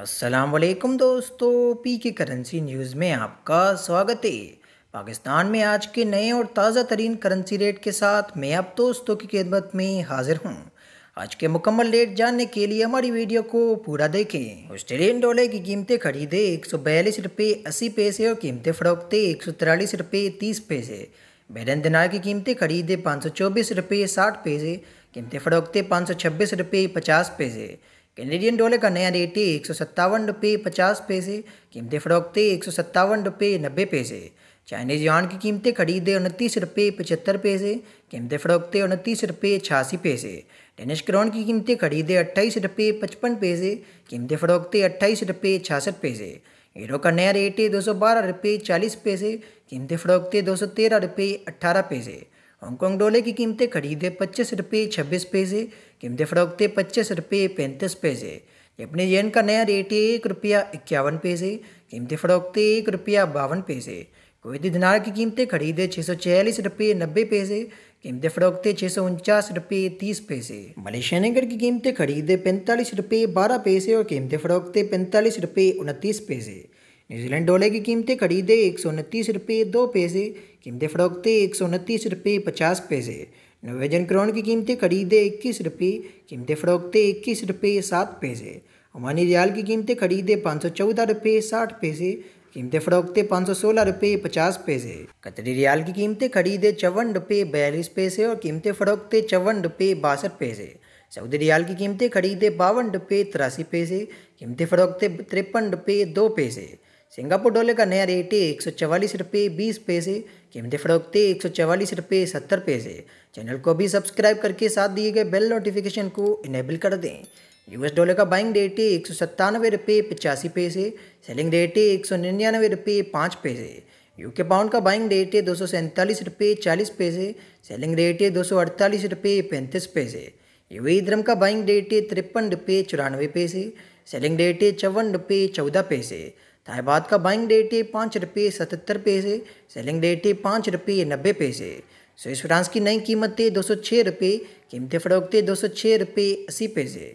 वालेकुम दोस्तों पी के करेंसी न्यूज़ में आपका स्वागत है पाकिस्तान में आज के नए और ताज़ा तरीन करेंसी रेट के साथ मैं अब दोस्तों की खिदमत में हाजिर हूँ आज के मुकम्मल रेट जानने के लिए हमारी वीडियो को पूरा देखें ऑस्ट्रेलियन डॉलर की कीमतें खरीदे एक सौ बयालीस रुपये अस्सी पैसे और कीमतें फरोखते एक सौ तिरालीस रुपये तीस पैसे बैरन दिनार की कीमतें खरीदे पाँच सौ चौबीस रुपये साठ पैसे कीमतें फरोखते पाँच सौ छब्बीस रुपये पचास पैसे कैनेडियन डॉलर का नया रेट है एक सौ सत्तावन रुपये पचास पैसे कीमतें फरोख्तें एक सौ सत्तावन रुपये नब्बे पैसे चाइनीज़ यान की कीमतें खरीदे उनतीस रुपये पचहत्तर पैसे कीमतें फरोख्तें उनतीस रुपये छियासी पैसे डेनिश क्रोन की कीमतें खरीदे अट्ठाईस रुपये पचपन पैसे कीमतें फरोख्तें अट्ठाईस रुपये छियासठ पैसे हीरो का नया रेट है दो सौ बारह रुपये चालीस पैसे कीमतें फरोख्तें दो सौ तेरह रुपये अट्ठारह पैसे हांगकॉन्ग डॉलर की कीमतें खरीदे पच्चीस रुपये छब्बीस पैसे कीमतें फरोखते पच्चीस रुपये पैंतीस पैसे अपने येन का नया रेट है एक रुपया इक्यावन पैसे कीमतें फरोखते एक रुपया बावन पैसे कुवैती दिनार की कीमतें खरीदे छः सौ छियालीस रुपये नब्बे पैसे कीमतें फरोखते छः सौ उनचास रुपये तीस पैसे मलेशिया नगर की कीमतें खरीदे पैंतालीस रुपये बारह पैसे और कीमतें फरोखते पैंतालीस रुपये उनतीस पैसे न्यूजीलैंड डॉलर की कीमतें खरीदे एक सौ उनतीस रुपये दो पैसे कीमतें फरोखते एक सौ उनतीस रुपये पचास पैसे नवेजन क्रोन की कीमतें खरीदे इक्कीस रुपये कीमतें फरोख्ते इक्कीस रुपये सात पैसे अमानी रियाल की कीमतें खरीदे पाँच सौ चौदह रुपये साठ पैसे कीमतें फरोख्ते पाँच सौ सोलह रुपये पचास पैसे कतरी रियाल की कीमतें खरीदे चौवन रुपये बयालीस पैसे और कीमतें फरोख्ते चौवन रुपये बासठ पैसे सऊदी रियाल की कीमतें खरीदे बावन रुपये तिरासी पैसे कीमतें फरोख्ते तिरपन रुपये दो पैसे सिंगापुर डॉलर का नया रेट है एक सौ चवालीस रुपये बीस पैसे कीमतें फरोखते एक सौ चवालीस रुपये सत्तर पैसे चैनल को भी सब्सक्राइब करके साथ दिए गए बेल नोटिफिकेशन को इनेबल कर दें यूएस डॉलर का बाइंग रेट है एक सौ सत्तानवे रुपये पचासी पैसे सेलिंग रेट है एक सौ निन्यानवे रुपये पाँच पैसे यूके पाउंड का बाइंग रेट है दो सौ सैंतालीस रुपये चालीस पैसे सेलिंग रेट है दो सौ अड़तालीस रुपये पैंतीस पैसे यूएई धर्म e का बाइंग रेट है तिरपन रुपये चौरानवे पैसे सेलिंग रेट है चौवन रुपये चौदह पैसे ताय का बाइंग डेट है पाँच रुपये सतहत्तर पैसे सेलिंग डेट है पाँच रुपये नब्बे पैसे स्विस फ्रांस की नई कीमत है दो सौ छः रुपये कीमतें फ़रोख्त है दो सौ छः रुपये अस्सी पैसे